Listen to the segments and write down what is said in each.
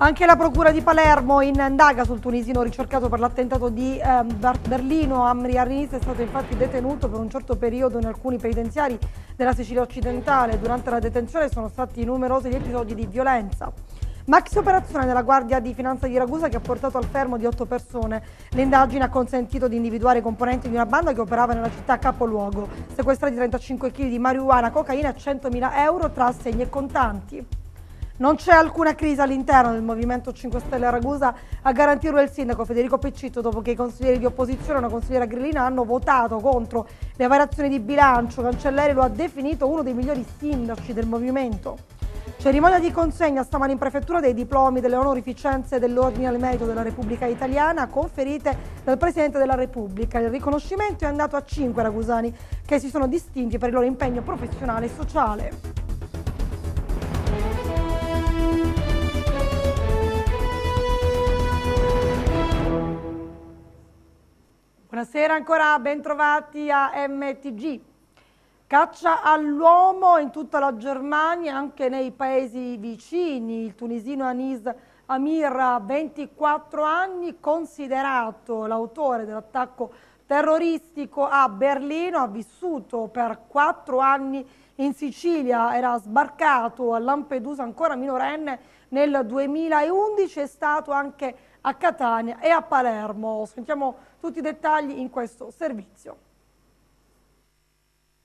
Anche la Procura di Palermo indaga sul tunisino ricercato per l'attentato di eh, Berlino. Amri Arnis è stato infatti detenuto per un certo periodo in alcuni penitenziari della Sicilia occidentale. Durante la detenzione sono stati numerosi gli episodi di violenza. Max operazione della Guardia di Finanza di Ragusa che ha portato al fermo di otto persone. L'indagine ha consentito di individuare i componenti di una banda che operava nella città capoluogo. Sequestrati 35 kg di marijuana, cocaina, e 100.000 euro tra assegni e contanti. Non c'è alcuna crisi all'interno del Movimento 5 Stelle a Ragusa a garantirlo il sindaco Federico Peccitto dopo che i consiglieri di opposizione e una consigliera Grillina hanno votato contro le variazioni di bilancio. Cancellere lo ha definito uno dei migliori sindaci del Movimento. Cerimonia di consegna stamani in prefettura dei diplomi delle onorificenze dell'Ordine al Merito della Repubblica Italiana conferite dal Presidente della Repubblica. Il riconoscimento è andato a cinque ragusani che si sono distinti per il loro impegno professionale e sociale. Buonasera ancora, bentrovati a MTG. Caccia all'uomo in tutta la Germania, anche nei paesi vicini. Il tunisino Anis Amir, 24 anni, considerato l'autore dell'attacco terroristico a Berlino, ha vissuto per 4 anni in Sicilia, era sbarcato a Lampedusa ancora minorenne nel 2011 è stato anche a Catania e a Palermo. Sentiamo tutti i dettagli in questo servizio.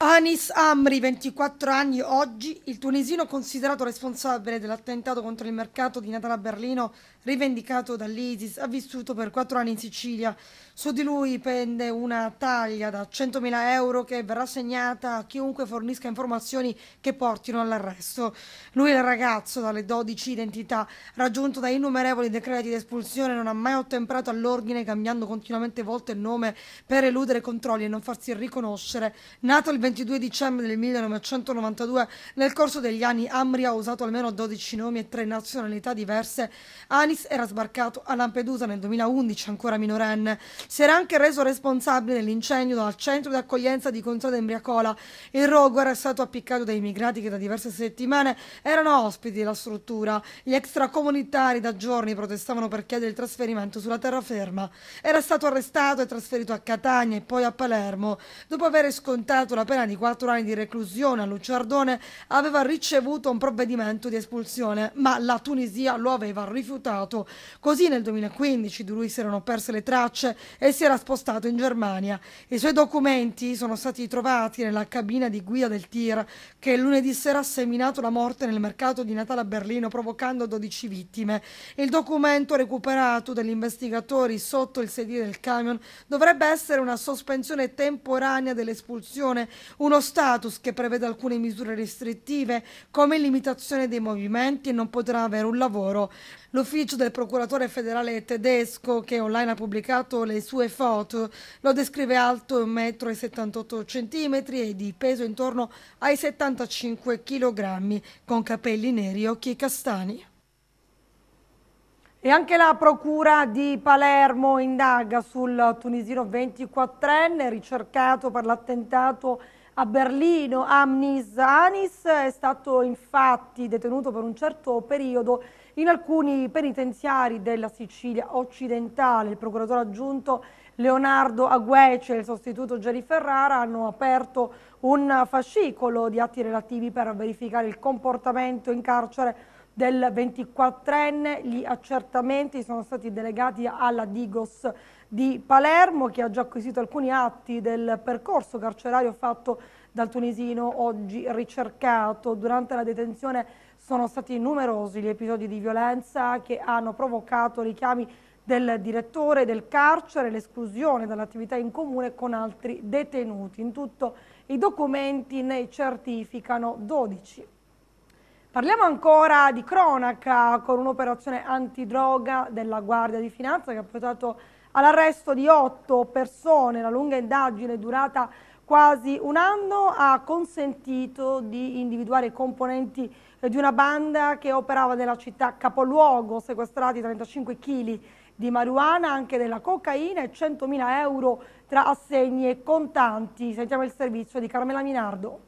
Anis Amri, 24 anni, oggi il tunisino considerato responsabile dell'attentato contro il mercato di Natale a Berlino, rivendicato dall'ISIS, ha vissuto per 4 anni in Sicilia. Su di lui pende una taglia da 100.000 euro che verrà assegnata a chiunque fornisca informazioni che portino all'arresto. Lui è il ragazzo dalle 12 identità, raggiunto da innumerevoli decreti di espulsione, non ha mai ottemperato all'ordine cambiando continuamente volta e nome per eludere controlli e non farsi riconoscere. Nato il 20 22 dicembre del 1992, nel corso degli anni Amri ha usato almeno 12 nomi e tre nazionalità diverse. Anis era sbarcato a Lampedusa nel 2011, ancora minorenne. Si era anche reso responsabile dell'incendio dal centro di accoglienza di Contrada Embriacola. Il rogo era stato appiccato dai migrati che da diverse settimane erano ospiti della struttura. Gli extracomunitari da giorni protestavano per chiedere il trasferimento sulla terraferma. Era stato arrestato e trasferito a Catania e poi a Palermo. Dopo aver scontato la pena pena di 4 anni di reclusione a Luciardone aveva ricevuto un provvedimento di espulsione, ma la Tunisia lo aveva rifiutato. Così nel 2015 di lui si erano perse le tracce e si era spostato in Germania. I suoi documenti sono stati trovati nella cabina di guida del tir che lunedì sera ha seminato la morte nel mercato di Natale a Berlino provocando 12 vittime. Il documento recuperato dagli investigatori sotto il sedile del camion dovrebbe essere una sospensione temporanea dell'espulsione uno status che prevede alcune misure restrittive come limitazione dei movimenti e non potrà avere un lavoro. L'ufficio del procuratore federale tedesco che online ha pubblicato le sue foto lo descrive alto 1,78 m e di peso intorno ai 75 kg, con capelli neri e occhi castani. E anche la Procura di Palermo indaga sul tunisino 24enne ricercato per l'attentato a Berlino Amnis Anis è stato infatti detenuto per un certo periodo in alcuni penitenziari della Sicilia occidentale. Il procuratore aggiunto Leonardo Aguece e il sostituto Geri Ferrara hanno aperto un fascicolo di atti relativi per verificare il comportamento in carcere del 24enne. Gli accertamenti sono stati delegati alla Digos di Palermo che ha già acquisito alcuni atti del percorso carcerario fatto dal tunisino oggi ricercato. Durante la detenzione sono stati numerosi gli episodi di violenza che hanno provocato richiami del direttore del carcere, l'esclusione dall'attività in comune con altri detenuti. In tutto i documenti ne certificano 12. Parliamo ancora di cronaca con un'operazione antidroga della Guardia di Finanza che ha portato all'arresto di otto persone. La lunga indagine durata quasi un anno ha consentito di individuare i componenti di una banda che operava nella città capoluogo, sequestrati 35 kg di marijuana, anche della cocaina e 100.000 euro tra assegni e contanti. Sentiamo il servizio di Carmela Minardo.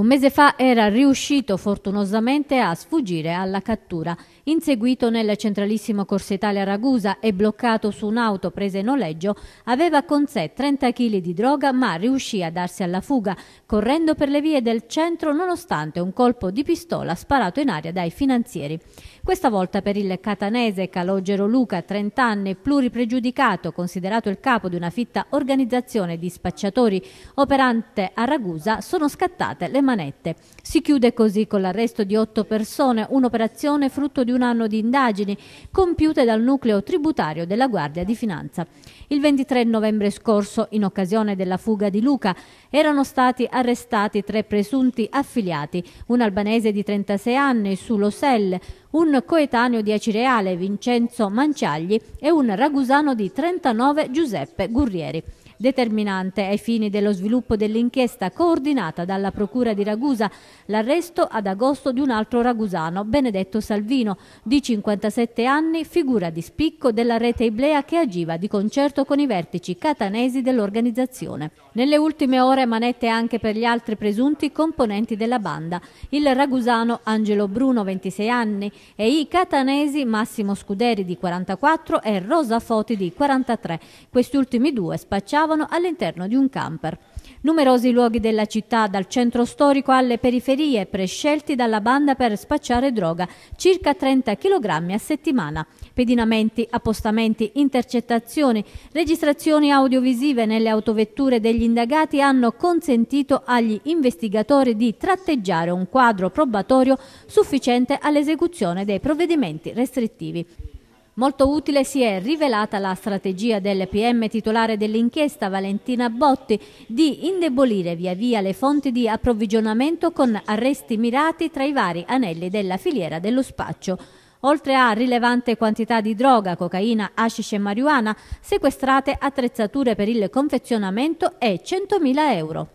Un mese fa era riuscito fortunosamente a sfuggire alla cattura inseguito nel centralissimo Corsetale a Ragusa e bloccato su un'auto presa in noleggio, aveva con sé 30 kg di droga ma riuscì a darsi alla fuga, correndo per le vie del centro nonostante un colpo di pistola sparato in aria dai finanzieri. Questa volta per il catanese Calogero Luca, 30 anni, pluripregiudicato, considerato il capo di una fitta organizzazione di spacciatori operante a Ragusa, sono scattate le manette. Si chiude così con l'arresto di otto persone, un'operazione frutto di un un anno di indagini compiute dal nucleo tributario della Guardia di Finanza. Il 23 novembre scorso, in occasione della fuga di Luca, erano stati arrestati tre presunti affiliati, un albanese di 36 anni, su Sell, un coetaneo di Acireale, Vincenzo Manciagli, e un ragusano di 39, Giuseppe Gurrieri determinante ai fini dello sviluppo dell'inchiesta coordinata dalla Procura di Ragusa, l'arresto ad agosto di un altro ragusano, Benedetto Salvino, di 57 anni, figura di spicco della rete Iblea che agiva di concerto con i vertici catanesi dell'organizzazione. Nelle ultime ore manette anche per gli altri presunti componenti della banda, il ragusano Angelo Bruno, 26 anni, e i catanesi Massimo Scuderi di 44 e Rosa Foti di 43. Questi ultimi due spacciavano abitavano all'interno di un camper. Numerosi luoghi della città, dal centro storico alle periferie, prescelti dalla banda per spacciare droga, circa 30 kg a settimana. Pedinamenti, appostamenti, intercettazioni, registrazioni audiovisive nelle autovetture degli indagati hanno consentito agli investigatori di tratteggiare un quadro probatorio sufficiente all'esecuzione dei provvedimenti restrittivi. Molto utile si è rivelata la strategia del PM titolare dell'inchiesta Valentina Botti di indebolire via via le fonti di approvvigionamento con arresti mirati tra i vari anelli della filiera dello spaccio. Oltre a rilevante quantità di droga, cocaina, hashish e marijuana, sequestrate attrezzature per il confezionamento e 100.000 euro.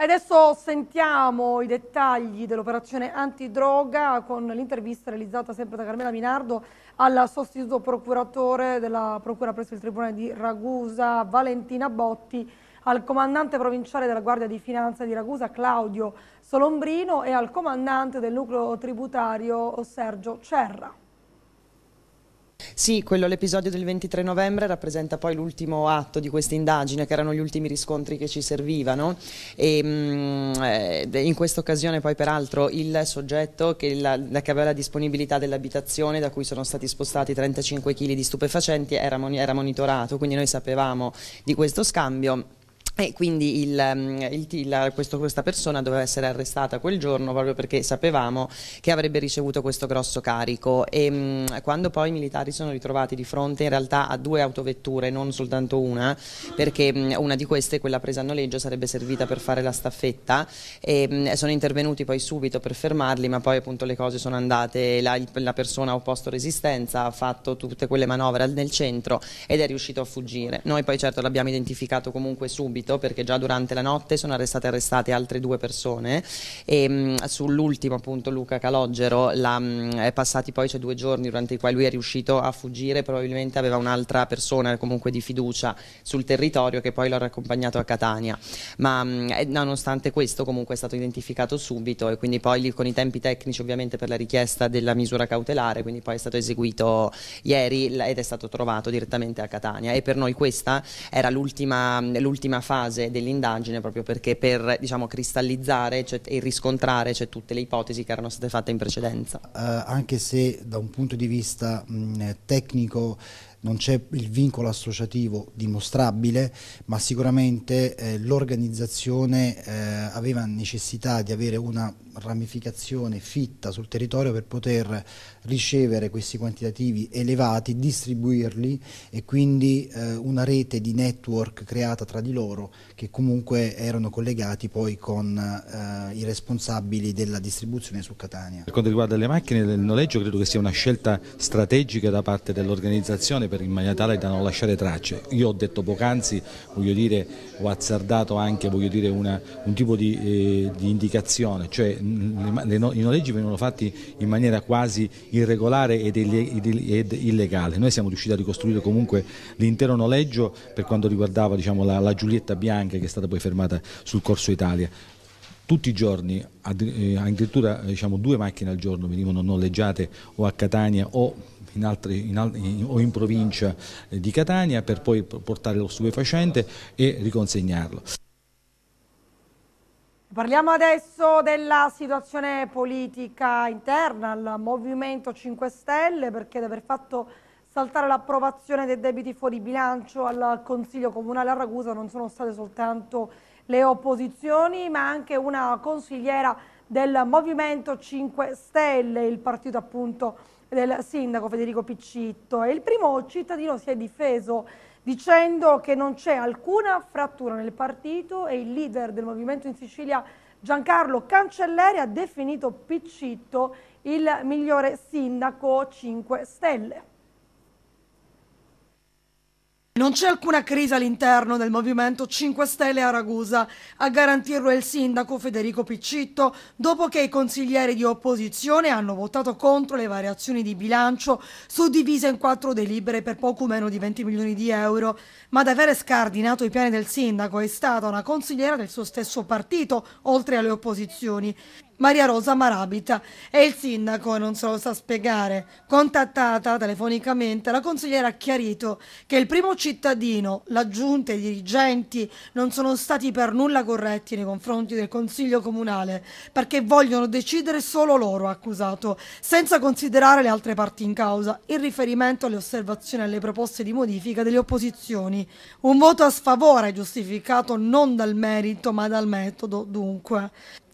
Adesso sentiamo i dettagli dell'operazione antidroga con l'intervista realizzata sempre da Carmela Minardo al sostituto procuratore della Procura presso il Tribunale di Ragusa, Valentina Botti, al comandante provinciale della Guardia di Finanza di Ragusa, Claudio Solombrino, e al comandante del nucleo tributario, Sergio Cerra. Sì, quello l'episodio del 23 novembre rappresenta poi l'ultimo atto di questa indagine, che erano gli ultimi riscontri che ci servivano e ehm, mh, eh, in questa occasione poi peraltro il soggetto che, la, che aveva la disponibilità dell'abitazione da cui sono stati spostati 35 kg di stupefacenti era, era monitorato, quindi noi sapevamo di questo scambio e quindi il, mm, il, il, questo, questa persona doveva essere arrestata quel giorno proprio perché sapevamo che avrebbe ricevuto questo grosso carico. E, mh, mm, quando poi i militari sono ritrovati di fronte in realtà a due autovetture, non soltanto una, perché mh, mm, una di queste, quella presa a noleggio, sarebbe servita per fare la staffetta, e, mh, sono intervenuti poi subito per fermarli, ma poi appunto le cose sono andate, la, la persona ha opposto resistenza, ha fatto tutte quelle manovre nel centro ed è riuscito a fuggire. Noi poi certo l'abbiamo identificato comunque subito sentito perché già durante la notte sono state arrestate altre due persone e mm, sull'ultimo appunto Luca Calogero la, mm, è passati poi cioè, due giorni durante i quali lui è riuscito a fuggire probabilmente aveva un'altra persona comunque di fiducia sul territorio che poi l'ha accompagnato a Catania ma eh, nonostante questo comunque è stato identificato subito e quindi poi lì, con i tempi tecnici ovviamente per la richiesta della misura cautelare quindi poi è stato eseguito ieri ed è stato trovato direttamente a Catania e per noi questa era l'ultima fase fase dell'indagine proprio perché per diciamo, cristallizzare cioè, e riscontrare cioè, tutte le ipotesi che erano state fatte in precedenza. Eh, anche se da un punto di vista mh, tecnico non c'è il vincolo associativo dimostrabile, ma sicuramente eh, l'organizzazione eh, aveva necessità di avere una ramificazione fitta sul territorio per poter ricevere questi quantitativi elevati, distribuirli e quindi eh, una rete di network creata tra di loro che comunque erano collegati poi con eh, i responsabili della distribuzione su Catania. Per quanto riguarda le macchine, del noleggio credo che sia una scelta strategica da parte dell'organizzazione per in maniera tale da non lasciare tracce. Io ho detto poc'anzi, voglio dire, ho azzardato anche dire, una, un tipo di, eh, di indicazione, cioè le, le i noleggi venivano fatti in maniera quasi irregolare ed, ed, illegale. Noi siamo riusciti a ricostruire comunque l'intero noleggio per quanto riguardava diciamo, la, la Giulietta Bianca che è stata poi fermata sul Corso Italia tutti i giorni, eh, addirittura eh, diciamo, due macchine al giorno venivano noleggiate o a Catania o in, altri, in, in, o in provincia eh, di Catania per poi portare lo stupefacente e riconsegnarlo. Parliamo adesso della situazione politica interna al Movimento 5 Stelle perché di aver fatto saltare l'approvazione dei debiti fuori bilancio al Consiglio Comunale a Ragusa non sono state soltanto le opposizioni, ma anche una consigliera del Movimento 5 Stelle, il partito appunto del sindaco Federico Piccitto. E il primo cittadino si è difeso dicendo che non c'è alcuna frattura nel partito e il leader del Movimento in Sicilia Giancarlo Cancelleri ha definito Piccitto il migliore sindaco 5 Stelle. Non c'è alcuna crisi all'interno del Movimento 5 Stelle a Ragusa. A garantirlo è il sindaco Federico Piccitto, dopo che i consiglieri di opposizione hanno votato contro le variazioni di bilancio suddivise in quattro delibere per poco meno di 20 milioni di euro. Ma ad avere scardinato i piani del sindaco è stata una consigliera del suo stesso partito, oltre alle opposizioni. Maria Rosa Marabita e il sindaco, non se lo sa spiegare, contattata telefonicamente, la consigliera ha chiarito che il primo cittadino, la giunta e i dirigenti non sono stati per nulla corretti nei confronti del Consiglio Comunale perché vogliono decidere solo loro, ha accusato, senza considerare le altre parti in causa, in riferimento alle osservazioni e alle proposte di modifica delle opposizioni. Un voto a sfavore giustificato non dal merito ma dal metodo, dunque.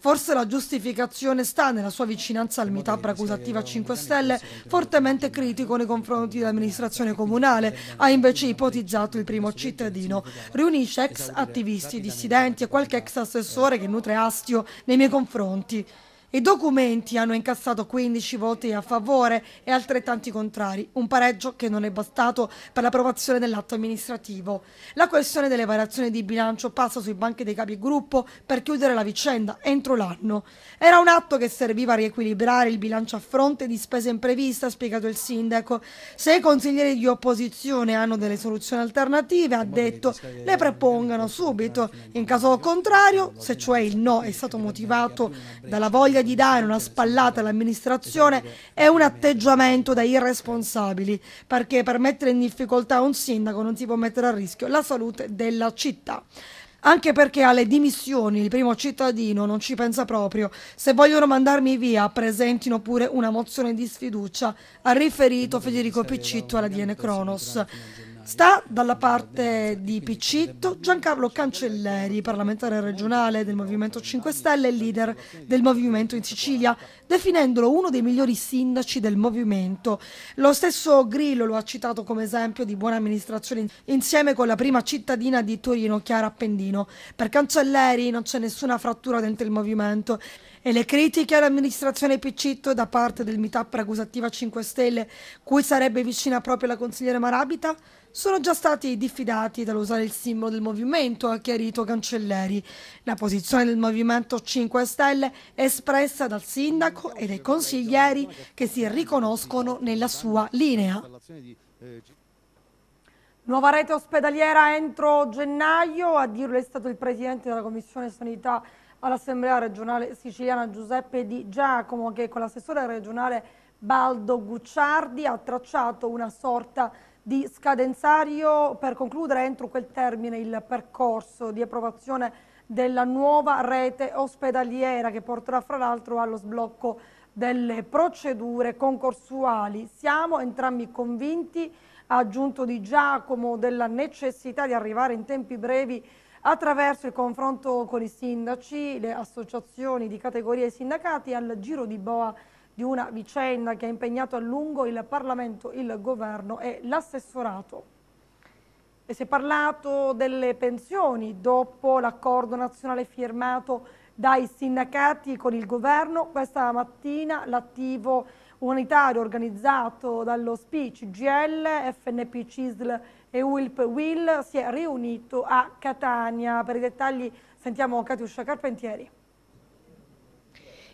Forse la giustificazione sta nella sua vicinanza al MITAP accusativa 5 Stelle, fortemente critico nei confronti dell'amministrazione comunale, ha invece ipotizzato il primo cittadino. Riunisce ex attivisti, dissidenti e qualche ex assessore che nutre astio nei miei confronti. I documenti hanno incassato 15 voti a favore e altrettanti contrari, un pareggio che non è bastato per l'approvazione dell'atto amministrativo. La questione delle variazioni di bilancio passa sui banchi dei capigruppo per chiudere la vicenda entro l'anno. Era un atto che serviva a riequilibrare il bilancio a fronte di spese impreviste, ha spiegato il sindaco. Se i consiglieri di opposizione hanno delle soluzioni alternative, ha detto, le prepongano subito. In caso contrario, se cioè il no è stato motivato dalla voglia di dare una spallata all'amministrazione è un atteggiamento da irresponsabili, perché per mettere in difficoltà un sindaco non si può mettere a rischio la salute della città anche perché alle dimissioni il primo cittadino non ci pensa proprio. Se vogliono mandarmi via, presentino pure una mozione di sfiducia, ha riferito Federico Piccitto alla DN Cronos. Sta dalla parte di Picitto Giancarlo Cancelleri, parlamentare regionale del Movimento 5 Stelle e leader del movimento in Sicilia, definendolo uno dei migliori sindaci del movimento. Lo stesso Grillo lo ha citato come esempio di buona amministrazione insieme con la prima cittadina di Torino, Chiara Appendino. Per Cancelleri non c'è nessuna frattura dentro il movimento e le critiche all'amministrazione Piccitto da parte del Meetup Ragusativa 5 Stelle, cui sarebbe vicina proprio la consigliere Marabita, sono già stati diffidati dall'usare il simbolo del movimento, ha chiarito Cancelleri. La posizione del Movimento 5 Stelle è espressa dal sindaco e dai consiglieri che si riconoscono nella sua linea. Nuova rete ospedaliera entro gennaio, a dirlo è stato il presidente della Commissione Sanità all'Assemblea regionale siciliana Giuseppe Di Giacomo che con l'assessore regionale Baldo Gucciardi ha tracciato una sorta di scadenzario per concludere entro quel termine il percorso di approvazione della nuova rete ospedaliera che porterà fra l'altro allo sblocco delle procedure concorsuali. Siamo entrambi convinti, ha aggiunto Di Giacomo, della necessità di arrivare in tempi brevi attraverso il confronto con i sindaci, le associazioni di categoria e i sindacati al giro di boa di una vicenda che ha impegnato a lungo il Parlamento, il Governo e l'assessorato. E si è parlato delle pensioni dopo l'accordo nazionale firmato dai sindacati con il governo. Questa mattina l'attivo unitario organizzato dallo SPI, GL, FNP CISL e UILP WIL si è riunito a Catania. Per i dettagli sentiamo Catiuscia Carpentieri.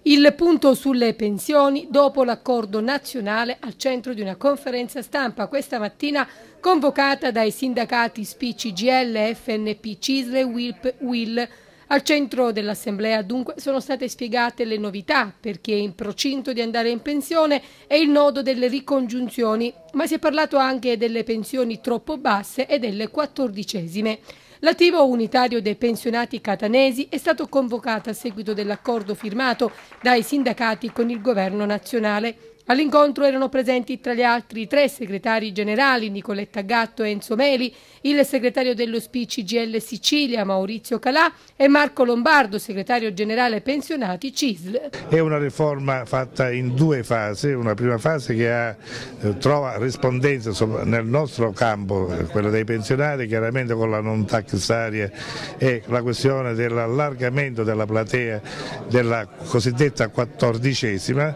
Il punto sulle pensioni dopo l'accordo nazionale al centro di una conferenza stampa questa mattina convocata dai sindacati SPICI, GL, FNP, CISL e UILP, WIL al centro dell'assemblea dunque sono state spiegate le novità per chi è in procinto di andare in pensione e il nodo delle ricongiunzioni, ma si è parlato anche delle pensioni troppo basse e delle quattordicesime. L'attivo unitario dei pensionati catanesi è stato convocato a seguito dell'accordo firmato dai sindacati con il governo nazionale. All'incontro erano presenti tra gli altri tre segretari generali, Nicoletta Gatto e Enzo Meli, il segretario dello SPI CGL Sicilia Maurizio Calà e Marco Lombardo, segretario generale pensionati CISL. È una riforma fatta in due fasi, una prima fase che ha, eh, trova rispondenza nel nostro campo, eh, quella dei pensionati, chiaramente con la non tax area e la questione dell'allargamento della platea della cosiddetta quattordicesima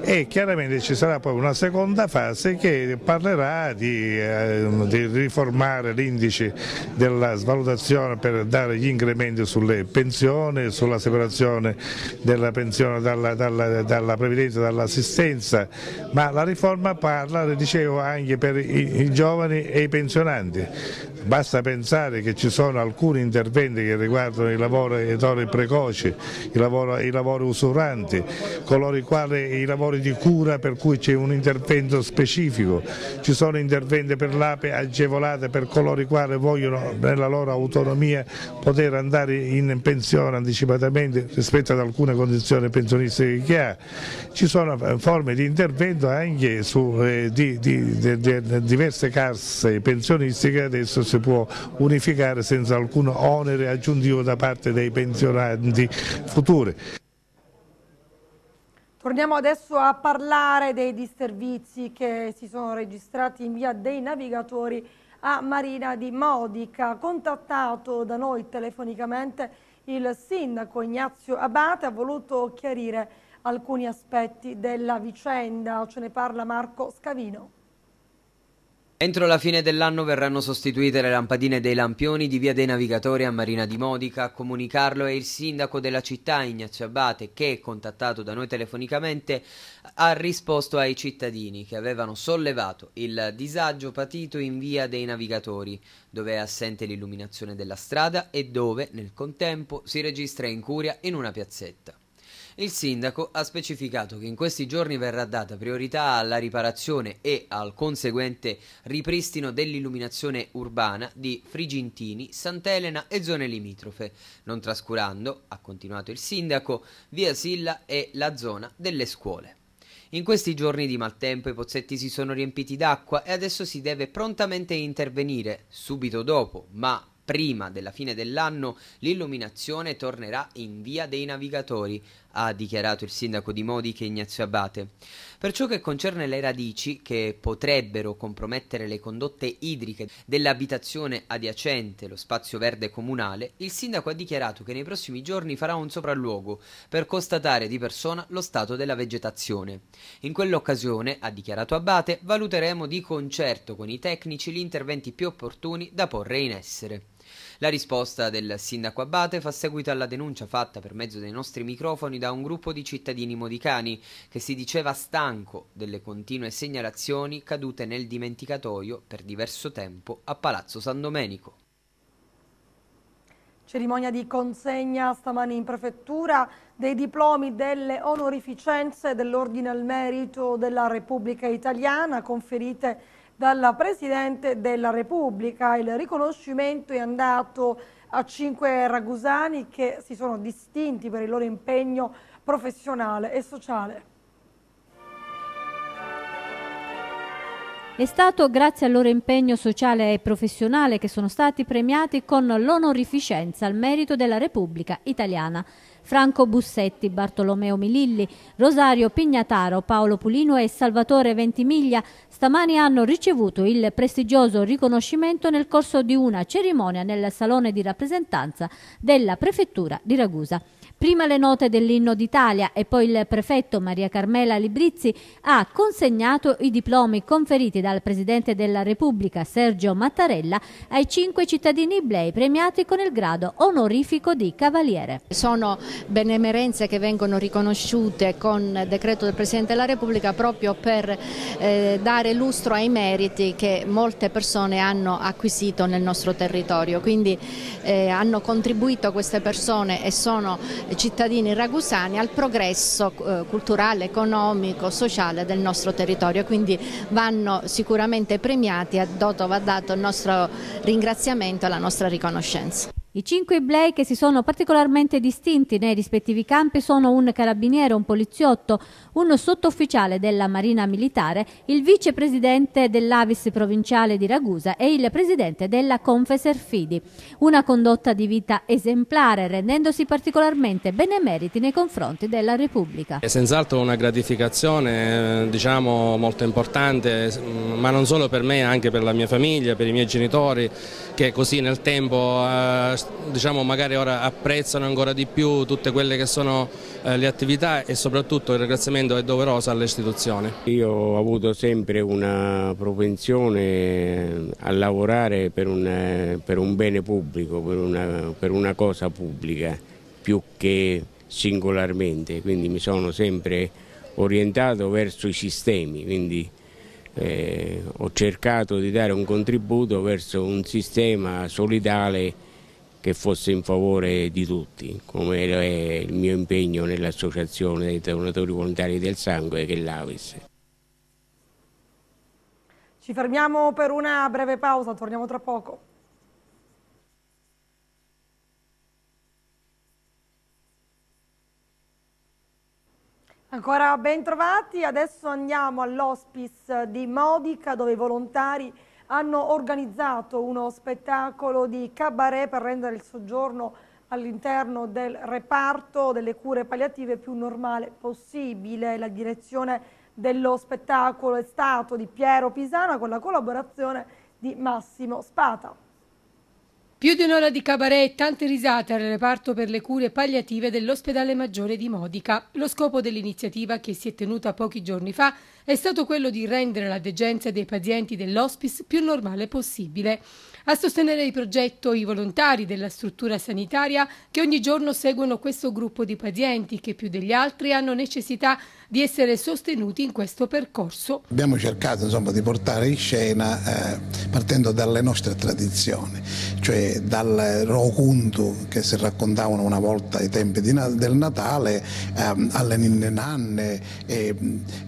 e chiaramente quindi ci sarà poi una seconda fase che parlerà di, eh, di riformare l'indice della svalutazione per dare gli incrementi sulle pensioni, sulla separazione della pensione dalla, dalla, dalla previdenza, dall'assistenza, ma la riforma parla, dicevo, anche per i, i giovani e i pensionanti. Basta pensare che ci sono alcuni interventi che riguardano i lavoratori precoci, i lavori, i lavori usuranti, coloro i quali i lavori di cura tutela per cui c'è un intervento specifico, ci sono interventi per l'ape agevolate per coloro i quali vogliono nella loro autonomia poter andare in pensione anticipatamente rispetto ad alcune condizioni pensionistiche che ha. Ci sono eh, forme di intervento anche su eh, di, di, di, diverse casse pensionistiche adesso si può unificare senza alcun onere aggiuntivo da parte dei pensionati futuri. Torniamo adesso a parlare dei disservizi che si sono registrati in via dei navigatori a Marina di Modica. Contattato da noi telefonicamente il sindaco Ignazio Abate ha voluto chiarire alcuni aspetti della vicenda. Ce ne parla Marco Scavino. Entro la fine dell'anno verranno sostituite le lampadine dei lampioni di Via dei Navigatori a Marina di Modica. A comunicarlo è il sindaco della città Ignazio Abate che, contattato da noi telefonicamente, ha risposto ai cittadini che avevano sollevato il disagio patito in Via dei Navigatori, dove è assente l'illuminazione della strada e dove, nel contempo, si registra incuria in una piazzetta. Il sindaco ha specificato che in questi giorni verrà data priorità alla riparazione e al conseguente ripristino dell'illuminazione urbana di Frigintini, Sant'Elena e zone limitrofe, non trascurando, ha continuato il sindaco, via Silla e la zona delle scuole. In questi giorni di maltempo i pozzetti si sono riempiti d'acqua e adesso si deve prontamente intervenire, subito dopo, ma prima della fine dell'anno l'illuminazione tornerà in via dei navigatori, ha dichiarato il sindaco di Modiche Ignazio Abate. Per ciò che concerne le radici, che potrebbero compromettere le condotte idriche dell'abitazione adiacente lo spazio verde comunale, il sindaco ha dichiarato che nei prossimi giorni farà un sopralluogo per constatare di persona lo stato della vegetazione. In quell'occasione, ha dichiarato Abate, valuteremo di concerto con i tecnici gli interventi più opportuni da porre in essere. La risposta del sindaco Abate fa seguito alla denuncia fatta per mezzo dei nostri microfoni da un gruppo di cittadini modicani che si diceva stanco delle continue segnalazioni cadute nel dimenticatoio per diverso tempo a Palazzo San Domenico. Cerimonia di consegna stamani in prefettura dei diplomi delle onorificenze dell'Ordine al Merito della Repubblica Italiana conferite dalla Presidente della Repubblica. Il riconoscimento è andato a cinque ragusani che si sono distinti per il loro impegno professionale e sociale. È stato grazie al loro impegno sociale e professionale che sono stati premiati con l'onorificenza al merito della Repubblica Italiana. Franco Bussetti, Bartolomeo Mililli, Rosario Pignataro, Paolo Pulino e Salvatore Ventimiglia stamani hanno ricevuto il prestigioso riconoscimento nel corso di una cerimonia nel Salone di rappresentanza della Prefettura di Ragusa. Prima le note dell'inno d'Italia e poi il prefetto Maria Carmela Librizzi ha consegnato i diplomi conferiti dal Presidente della Repubblica Sergio Mattarella ai cinque cittadini iblei premiati con il grado onorifico di Cavaliere. Sono benemerenze che vengono riconosciute con decreto del Presidente della Repubblica proprio per eh, dare lustro ai meriti che molte persone hanno acquisito nel nostro territorio, quindi eh, hanno contribuito queste persone e sono cittadini ragusani al progresso eh, culturale, economico, sociale del nostro territorio, quindi vanno sicuramente premiati e va dato il nostro ringraziamento e la nostra riconoscenza. I cinque iblei che si sono particolarmente distinti nei rispettivi campi sono un carabiniere, un poliziotto, un sottufficiale della Marina Militare, il vicepresidente dell'Avis provinciale di Ragusa e il presidente della Confeser Fidi. Una condotta di vita esemplare, rendendosi particolarmente benemeriti nei confronti della Repubblica. È senz'altro una gratificazione eh, diciamo, molto importante, mm, ma non solo per me, anche per la mia famiglia, per i miei genitori, che così nel tempo eh, diciamo, magari ora apprezzano ancora di più tutte quelle che sono eh, le attività e soprattutto il ringraziamento è doveroso alle istituzioni. Io ho avuto sempre una propensione eh, a lavorare per un, eh, per un bene pubblico, per una, per una cosa pubblica più che singolarmente, quindi mi sono sempre orientato verso i sistemi, quindi eh, ho cercato di dare un contributo verso un sistema solidale che fosse in favore di tutti, come è il mio impegno nell'Associazione dei Donatori Volontari del Sangue che è l'Avis. Ci fermiamo per una breve pausa, torniamo tra poco. Ancora ben trovati, adesso andiamo all'ospice di Modica dove i volontari hanno organizzato uno spettacolo di cabaret per rendere il soggiorno all'interno del reparto delle cure palliative più normale possibile. La direzione dello spettacolo è stato di Piero Pisana con la collaborazione di Massimo Spata. Più di un'ora di cabaret e tante risate al reparto per le cure palliative dell'ospedale maggiore di Modica. Lo scopo dell'iniziativa che si è tenuta pochi giorni fa è stato quello di rendere la degenza dei pazienti dell'hospice più normale possibile. A sostenere il progetto i volontari della struttura sanitaria che ogni giorno seguono questo gruppo di pazienti che più degli altri hanno necessità di essere sostenuti in questo percorso. Abbiamo cercato insomma, di portare in scena eh, partendo dalle nostre tradizioni, cioè dal Rokuntu che si raccontavano una volta ai tempi di, del Natale, ehm, alle ninne nanne, eh,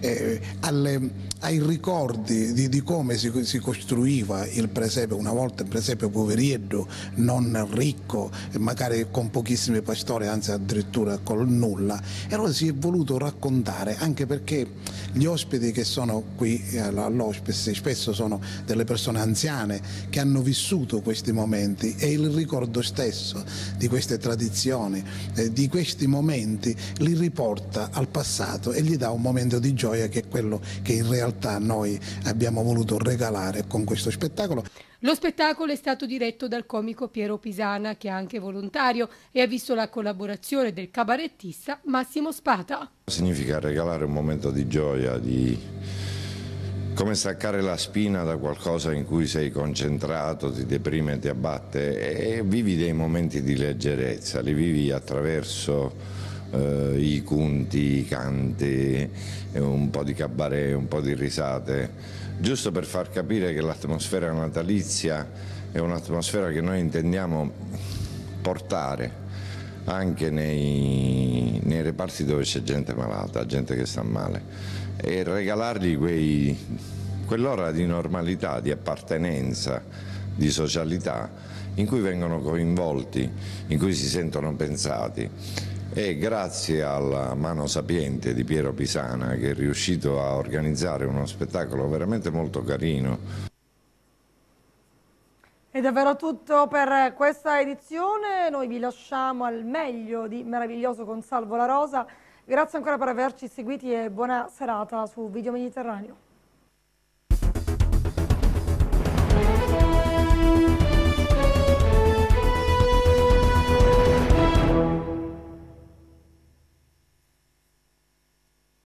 eh, alle, ai ricordi di, di come si, si, costruiva il presepe, una volta il presepe povereddo, non ricco, magari con pochissime pastore, anzi addirittura con nulla. E allora si è voluto raccontare, anche perché gli ospiti che sono qui eh, all'ospice spesso sono delle persone anziane che hanno vissuto questi momenti e il ricordo stesso di queste tradizioni, eh, di questi momenti li riporta al passato e gli dà un momento di gioia che è quello che in realtà noi abbiamo voluto regalare con questo spettacolo. Lo spettacolo è stato diretto dal comico Piero Pisana, che è anche volontario, e ha visto la collaborazione del cabarettista Massimo Spata. Significa regalare un momento di gioia, di come staccare la spina da qualcosa in cui sei concentrato, ti deprime, ti abbatte e vivi dei momenti di leggerezza, li vivi attraverso eh, i conti, i canti, eh, un po' di cabaret, un po' di risate, giusto per far capire che l'atmosfera natalizia è un'atmosfera che noi intendiamo portare anche nei, nei reparti dove c'è gente malata, gente che sta male e regalargli quei, quell'ora di normalità, di appartenenza, di socialità in cui vengono coinvolti, in cui si sentono pensati e grazie alla mano sapiente di Piero Pisana che è riuscito a organizzare uno spettacolo veramente molto carino. È davvero tutto per questa edizione, noi vi lasciamo al meglio di Meraviglioso con Salvo La Rosa, grazie ancora per averci seguiti e buona serata su Video Mediterraneo.